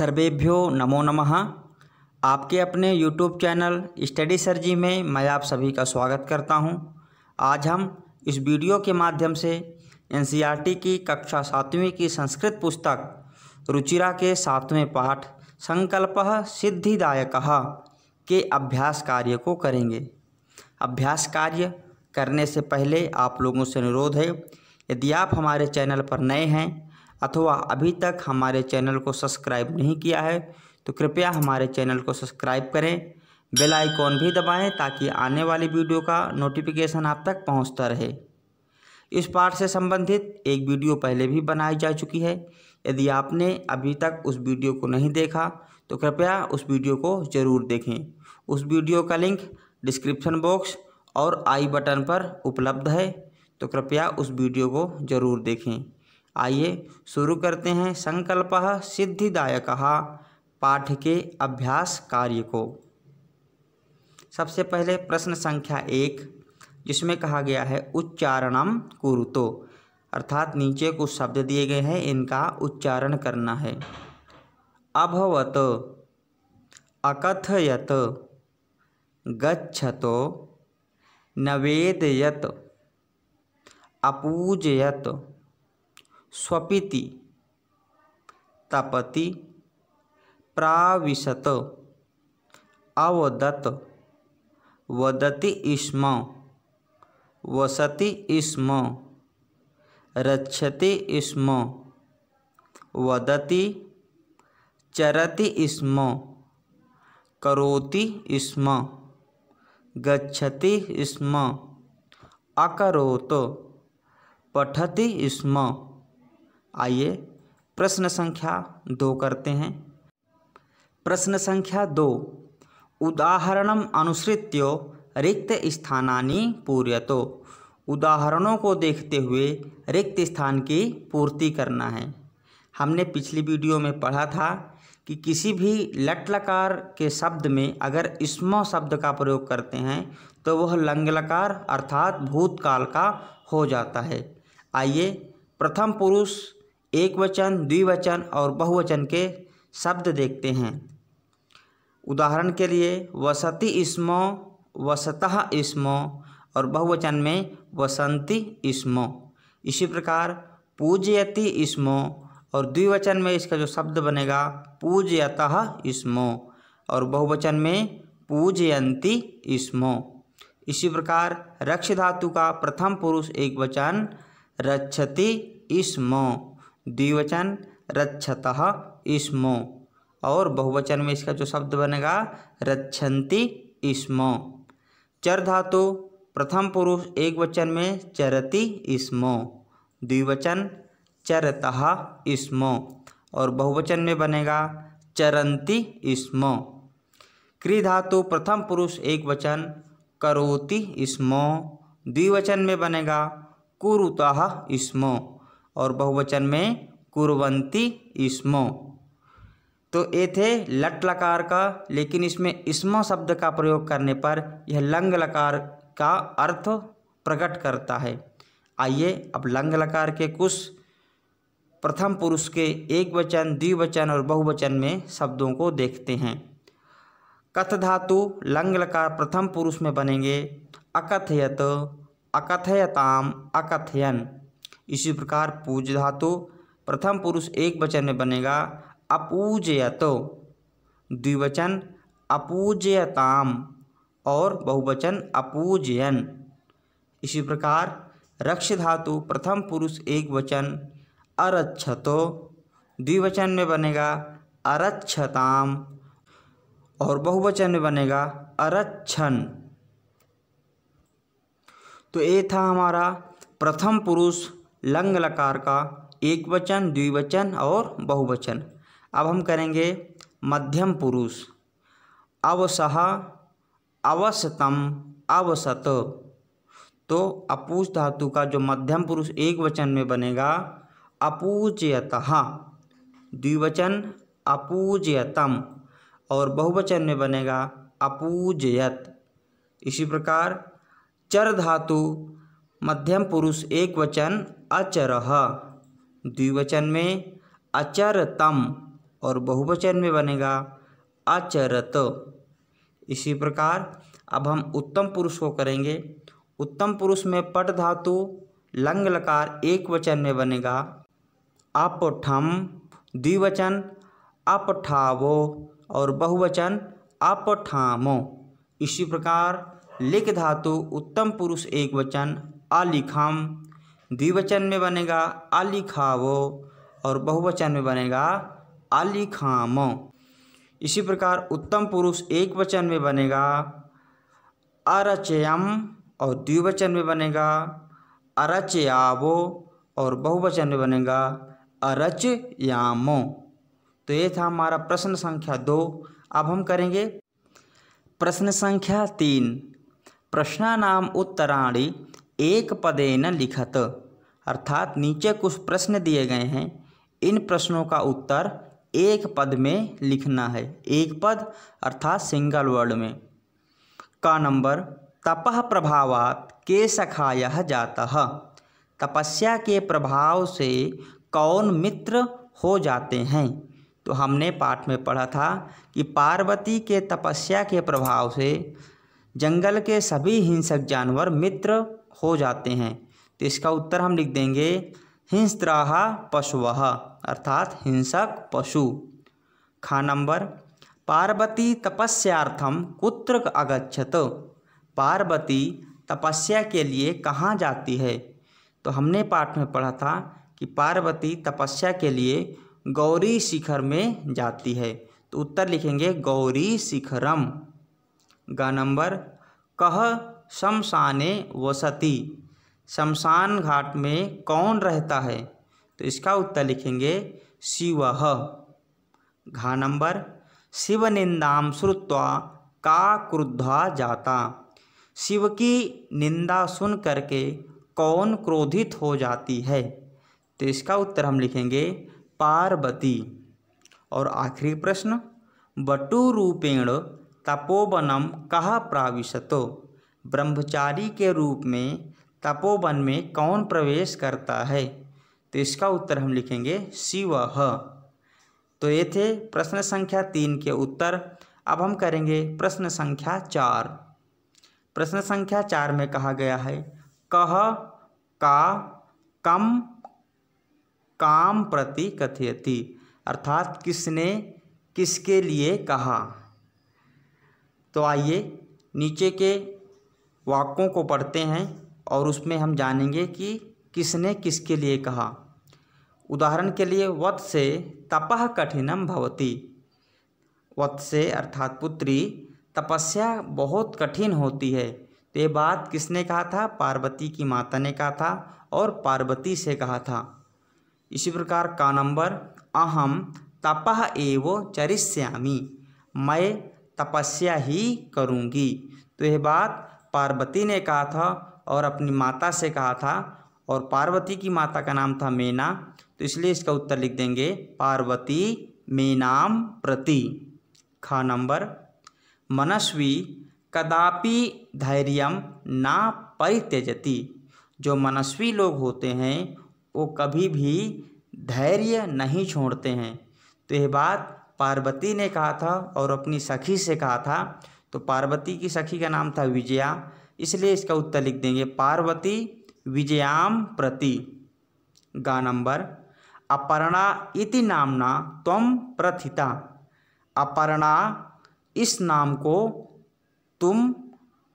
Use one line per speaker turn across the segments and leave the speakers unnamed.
सर्वेभ्यो नमो नमः आपके अपने YouTube channel study sir ji में मैं आप सभी का स्वागत करता हूं। आज हम इस वीडियो के माध्यम से एन e की कक्षा सातवीं की संस्कृत पुस्तक रुचिरा के सातवें पाठ संकल्प सिद्धिदायक के अभ्यास कार्य को करेंगे अभ्यास कार्य करने से पहले आप लोगों से अनुरोध है यदि आप हमारे चैनल पर नए हैं अथवा अभी तक हमारे चैनल को सब्सक्राइब नहीं किया है तो कृपया हमारे चैनल को सब्सक्राइब करें बेल आइकॉन भी दबाएं ताकि आने वाली वीडियो का नोटिफिकेशन आप तक पहुंचता रहे इस पाठ से संबंधित एक वीडियो पहले भी बनाई जा चुकी है यदि आपने अभी तक उस वीडियो को नहीं देखा तो कृपया उस वीडियो को ज़रूर देखें उस वीडियो का लिंक डिस्क्रिप्शन बॉक्स और आई बटन पर उपलब्ध है तो कृपया उस वीडियो को ज़रूर देखें आइए शुरू करते हैं संकल्प सिद्धिदायक पाठ के अभ्यास कार्य को सबसे पहले प्रश्न संख्या एक जिसमें कहा गया है उच्चारणम कुरुतो अर्थात नीचे कुछ शब्द दिए गए हैं इनका उच्चारण करना है अभवत अकथयत गच्छतो नवेदयत अपूजयत स्वपीति तपति प्राविशत अवदत वदति स्म वसति स्म रक्षति स्म वदति चरति स्म करोति स्म गच्छति स्म अकरोत् पठति स्म आइए प्रश्न संख्या दो करते हैं प्रश्न संख्या दो उदाहरणम अनुसृत रिक्त स्थानानि पूर्यतो उदाहरणों को देखते हुए रिक्त स्थान की पूर्ति करना है हमने पिछली वीडियो में पढ़ा था कि किसी भी लटलकार के शब्द में अगर स्म शब्द का प्रयोग करते हैं तो वह लंगलकार अर्थात भूतकाल का हो जाता है आइए प्रथम पुरुष एक वचन द्विवचन और बहुवचन के शब्द देखते हैं उदाहरण के लिए वसति इसमो वसतः इसमो और बहुवचन में वसंती इसमो इसी प्रकार पूजयति इसमो और द्विवचन में इसका जो शब्द बनेगा पूजयतः इसमो और बहुवचन में पूजयंती इसमो इसी प्रकार रक्ष धातु का प्रथम पुरुष एक वचन रक्षति इसमो द्विवचन रक्षत स्म और बहुवचन में इसका जो शब्द बनेगा रक्षति स्म चर धातु प्रथम पुरुष एक वचन में चरति स्म द्विवचन चरत स्म और बहुवचन में बनेगा चरंती स्म क्री धातु प्रथम पुरुष एक वचन करोति स्म द्विवचन में बनेगा कुरुता स्म और बहुवचन में कुरवंती इसमो तो ये थे लट लकार का लेकिन इसमें इसमो शब्द का प्रयोग करने पर यह लंग लकार का अर्थ प्रकट करता है आइए अब लंग लकार के कुछ प्रथम पुरुष के एक वचन द्विवचन और बहुवचन में शब्दों को देखते हैं कथ धातु लंग लकार प्रथम पुरुष में बनेंगे अकथयत अकथयताम अकथयन इसी प्रकार पूज धातु प्रथम पुरुष एक वचन में बनेगा अपूजयतो द्विवचन अपूजयताम और बहुवचन अपूजयन इसी प्रकार रक्ष धातु प्रथम पुरुष एक वचन अरक्षतो द्विवचन में बनेगा अरक्षताम और बहुवचन में बनेगा अरक्षन तो ये था हमारा प्रथम पुरुष लंग लकार का एक वचन द्विवचन और बहुवचन अब हम करेंगे मध्यम पुरुष अवसह अवसतम अवसत तो अपूज धातु का जो मध्यम पुरुष एक वचन में बनेगा अपूजयत द्विवचन अपूजयतम और बहुवचन में बनेगा अपूजयत इसी प्रकार चर धातु मध्यम पुरुष एक वचन अचर द्विवचन में अचरतम और बहुवचन में बनेगा अचरत इसी प्रकार अब हम उत्तम पुरुष को करेंगे उत्तम पुरुष में पट धातु लंग लकार एक वचन में बनेगा अपठम द्विवचन अपठावो और बहुवचन अपठामो इसी प्रकार लिख धातु उत्तम पुरुष एक वचन अलिखम द्विवचन में बनेगा आली खावो और बहुवचन में बनेगा आली खामो इसी प्रकार उत्तम पुरुष एक वचन में बनेगा अरचयम और द्विवचन में बनेगा अरचयावो और बहुवचन में बनेगा अरचयामो तो ये था हमारा प्रश्न संख्या दो अब हम करेंगे प्रश्न संख्या तीन प्रश्नानाम उत्तराणी एक पदे न लिखत अर्थात नीचे कुछ प्रश्न दिए गए हैं इन प्रश्नों का उत्तर एक पद में लिखना है एक पद अर्थात सिंगल वर्ड में का नंबर तपह प्रभावात के सखाया जाता है तपस्या के प्रभाव से कौन मित्र हो जाते हैं तो हमने पाठ में पढ़ा था कि पार्वती के तपस्या के प्रभाव से जंगल के सभी हिंसक जानवर मित्र हो जाते हैं तो इसका उत्तर हम लिख देंगे हिंस्त्राहा पशु अर्थात हिंसक पशु खा नंबर पार्वती तपस्यार्थम कुत्र अगच्छत पार्वती तपस्या के लिए कहाँ जाती है तो हमने पाठ में पढ़ा था कि पार्वती तपस्या के लिए गौरी शिखर में जाती है तो उत्तर लिखेंगे गौरी शिखरम ग नंबर कह शमशाने वसती शमशान घाट में कौन रहता है तो इसका उत्तर लिखेंगे शिव घा नंबर शिव निंदाम श्रुत्वा का क्रुद्धा जाता शिव की निंदा सुन करके कौन क्रोधित हो जाती है तो इसका उत्तर हम लिखेंगे पार्वती और आखिरी प्रश्न बटू रूपेण तपोवनम कह प्राविशतो ब्रह्मचारी के रूप में तपोवन में कौन प्रवेश करता है तो इसका उत्तर हम लिखेंगे शिव तो ये थे प्रश्न संख्या तीन के उत्तर अब हम करेंगे प्रश्न संख्या चार प्रश्न संख्या चार में कहा गया है कह का कम काम प्रति कथयति अर्थात किसने किसके लिए कहा तो आइए नीचे के वाक्यों को पढ़ते हैं और उसमें हम जानेंगे कि किसने किसके लिए कहा उदाहरण के लिए वत् से तपह कठिनम भवती वत् से अर्थात पुत्री तपस्या बहुत कठिन होती है तो ये बात किसने कहा था पार्वती की माता ने कहा था और पार्वती से कहा था इसी प्रकार का नंबर अहम तपह एव चरिष्यामी मैं तपस्या ही करूँगी तो यह बात पार्वती ने कहा था और अपनी माता से कहा था और पार्वती की माता का नाम था मेना तो इसलिए इसका उत्तर लिख देंगे पार्वती मेनाम प्रति खा नंबर मनस्वी कदापि धैर्य ना परित्यजती जो मनस्वी लोग होते हैं वो कभी भी धैर्य नहीं छोड़ते हैं तो यह बात पार्वती ने कहा था और अपनी सखी से कहा था तो पार्वती की सखी का नाम था विजया इसलिए इसका उत्तर लिख देंगे पार्वती विजयाम प्रति गा नंबर अपर्णा इति नामना तम प्रथिता अपर्णा इस नाम को तुम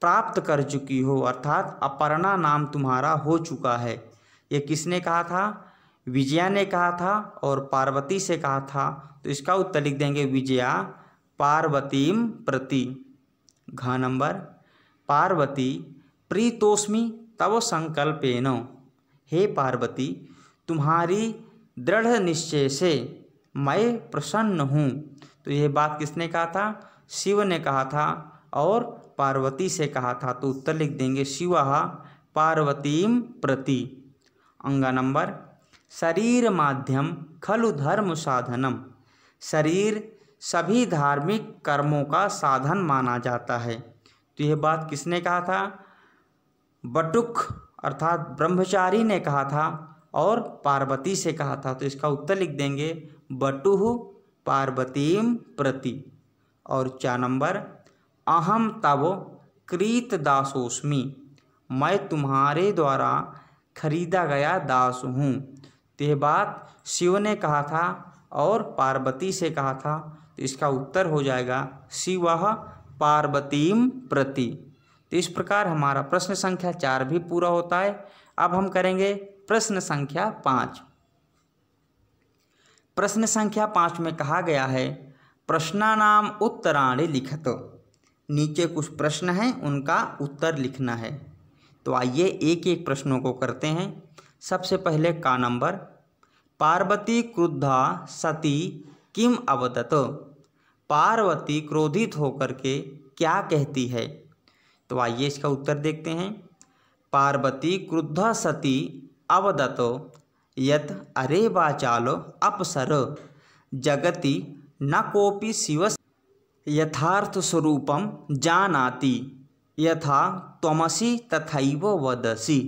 प्राप्त कर चुकी हो अर्थात अपर्णा नाम तुम्हारा हो चुका है ये किसने कहा था विजया ने कहा था और पार्वती से कहा था तो इसका उत्तर लिख देंगे विजया पार्वतीम प्रति घ नंबर पार्वती प्रीतोष्मी तव संकल्पेन हे पार्वती तुम्हारी दृढ़ निश्चय से मैं प्रसन्न हूँ तो यह बात किसने कहा था शिव ने कहा था और पार्वती से कहा था तो उत्तर लिख देंगे शिव पार्वतीम प्रति अंग नंबर शरीर माध्यम खलु धर्म साधनम शरीर सभी धार्मिक कर्मों का साधन माना जाता है तो यह बात किसने कहा था बटुक अर्थात ब्रह्मचारी ने कहा था और पार्वती से कहा था तो इसका उत्तर लिख देंगे बटुह पार्वतीम प्रति और चार नंबर अहम तब कृत दासोस्मी मैं तुम्हारे द्वारा खरीदा गया दास हूँ तो यह बात शिव ने कहा था और पार्वती से कहा था तो इसका उत्तर हो जाएगा शिव पार्वतीम प्रति तो इस प्रकार हमारा प्रश्न संख्या चार भी पूरा होता है अब हम करेंगे प्रश्न संख्या पाँच प्रश्न संख्या पाँच में कहा गया है प्रश्नानाम उत्तराणि लिखत नीचे कुछ प्रश्न हैं उनका उत्तर लिखना है तो आइए एक एक प्रश्नों को करते हैं सबसे पहले का नंबर पार्वती क्रुद्धा सती किम अवदत पार्वती क्रोधित होकर के क्या कहती है तो आइए इसका उत्तर देखते हैं पार्वती क्रुद्ध सती अवदतो यत अरे वाचालो अपसर जगति न कोपि शिव यथार्थ स्वरूपम जानाति यथा तमसी तथैव वदसी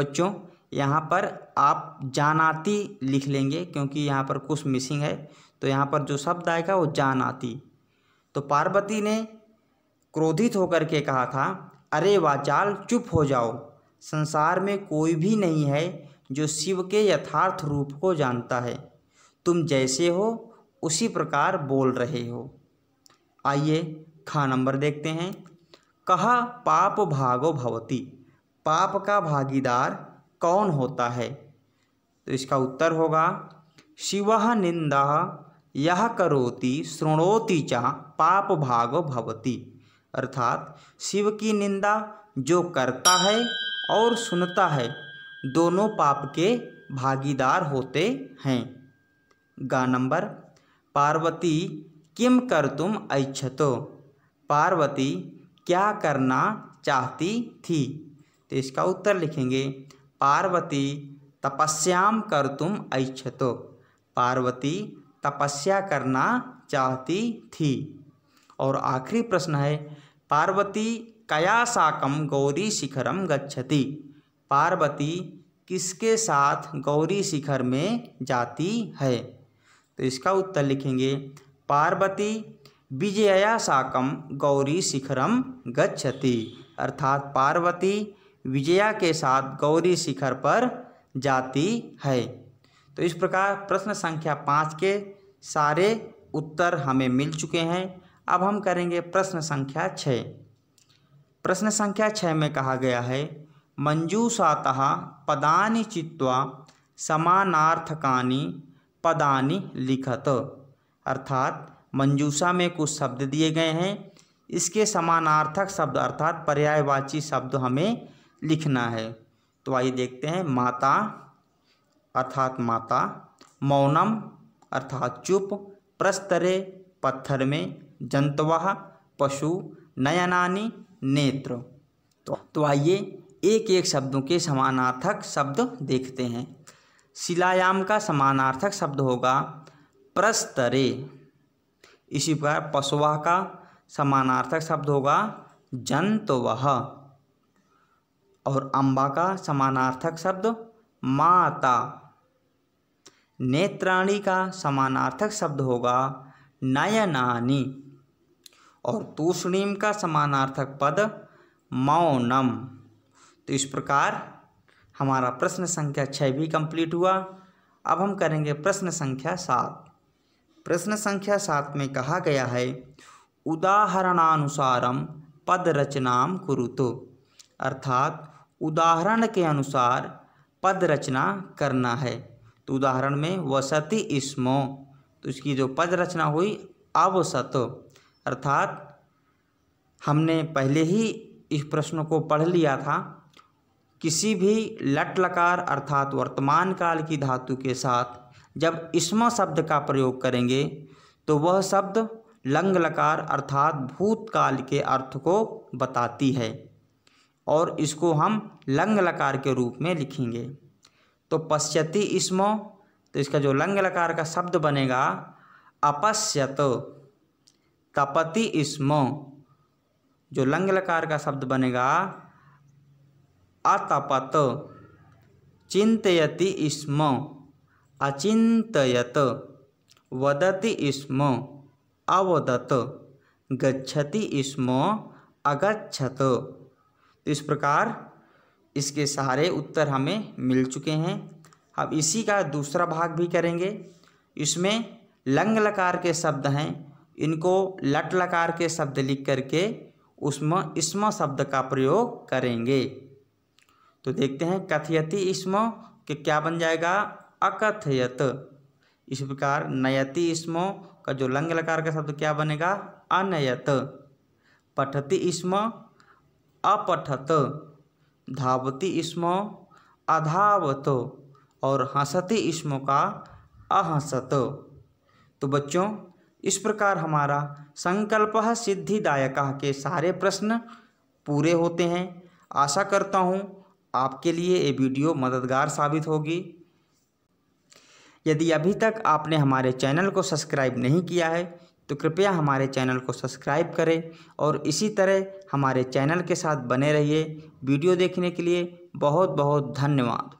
बच्चों यहाँ पर आप जानाति लिख लेंगे क्योंकि यहाँ पर कुछ मिसिंग है तो यहाँ पर जो शब्द आएगा वो जान आती तो पार्वती ने क्रोधित होकर के कहा था अरे वाचाल चुप हो जाओ संसार में कोई भी नहीं है जो शिव के यथार्थ रूप को जानता है तुम जैसे हो उसी प्रकार बोल रहे हो आइए खा नंबर देखते हैं कहा पाप भागो भवती पाप का भागीदार कौन होता है तो इसका उत्तर होगा शिव निंदा यह करोति शृणोति च पाप भाग भवती अर्थात शिव की निंदा जो करता है और सुनता है दोनों पाप के भागीदार होते हैं गा नंबर पार्वती किम कर तुम ऐच्छतो पार्वती क्या करना चाहती थी तो इसका उत्तर लिखेंगे पार्वती तपस्याम कर तुम ऐच्छतो पार्वती तपस्या करना चाहती थी और आखिरी प्रश्न है पार्वती कया साकम गौरी शिखरम गच्छति पार्वती किसके साथ गौरी शिखर में जाती है तो इसका उत्तर लिखेंगे पार्वती विजया साकम गौरी शिखरम गच्छति अर्थात पार्वती विजया के साथ गौरी शिखर पर जाती है तो इस प्रकार प्रश्न संख्या पाँच के सारे उत्तर हमें मिल चुके हैं अब हम करेंगे प्रश्न संख्या छः प्रश्न संख्या छः में कहा गया है मंजूषातः पदानि चित्वा समानार्थकानी पदानि लिखत अर्थात मंजूषा में कुछ शब्द दिए गए हैं इसके समानार्थक शब्द अर्थात पर्यायवाची शब्द हमें लिखना है तो आइए देखते हैं माता अर्थात माता मौनम अर्थात चुप प्रस्तरे पत्थर में जंतवा पशु नयनानी नेत्र तो तो आइए एक एक शब्दों के समानार्थक शब्द देखते हैं शिलायाम का समानार्थक शब्द होगा प्रस्तरे इसी प्रकार पशुवा का समानार्थक शब्द होगा जंतवा और अम्बा का समानार्थक शब्द माता नेत्राणी का समानार्थक शब्द होगा नयनानी और तूषणीम का समानार्थक पद मौनम तो इस प्रकार हमारा प्रश्न संख्या छः भी कंप्लीट हुआ अब हम करेंगे प्रश्न संख्या सात प्रश्न संख्या सात में कहा गया है उदाहरणानुसारम पद रचनाम कुरुतो अर्थात उदाहरण के अनुसार पद रचना करना है तो उदाहरण में वसति इसमो तो इसकी जो पद रचना हुई अवसत अर्थात हमने पहले ही इस प्रश्न को पढ़ लिया था किसी भी लट लकार अर्थात वर्तमान काल की धातु के साथ जब इसम शब्द का प्रयोग करेंगे तो वह शब्द लंग लकार अर्थात भूतकाल के अर्थ को बताती है और इसको हम लंग लकार के रूप में लिखेंगे तो पश्यति इसमो तो इसका जो लंग लकार का शब्द बनेगा अपश्यत तपति इसमो जो लंग लकार का शब्द बनेगा अतपत चिंतयति इसमो अचिंतयत वदति इसमो अवदत गच्छति इसमो अगच्छत तो इस प्रकार इसके सारे उत्तर हमें मिल चुके हैं अब इसी का दूसरा भाग भी करेंगे इसमें लंग लकार के शब्द हैं इनको लट लकार के शब्द लिख करके उसमें इसम शब्द का प्रयोग करेंगे तो देखते हैं कथयति इसम के क्या बन जाएगा अकथयत इस प्रकार नयति इसम का जो लंग लकार का शब्द क्या बनेगा अनयत पठति इसम अपठत धावती इसम अधावत और हंसती इसम का अहंसत तो बच्चों इस प्रकार हमारा संकल्प सिद्धिदायक के सारे प्रश्न पूरे होते हैं आशा करता हूँ आपके लिए ये वीडियो मददगार साबित होगी यदि अभी तक आपने हमारे चैनल को सब्सक्राइब नहीं किया है तो कृपया हमारे चैनल को सब्सक्राइब करें और इसी तरह हमारे चैनल के साथ बने रहिए वीडियो देखने के लिए बहुत बहुत धन्यवाद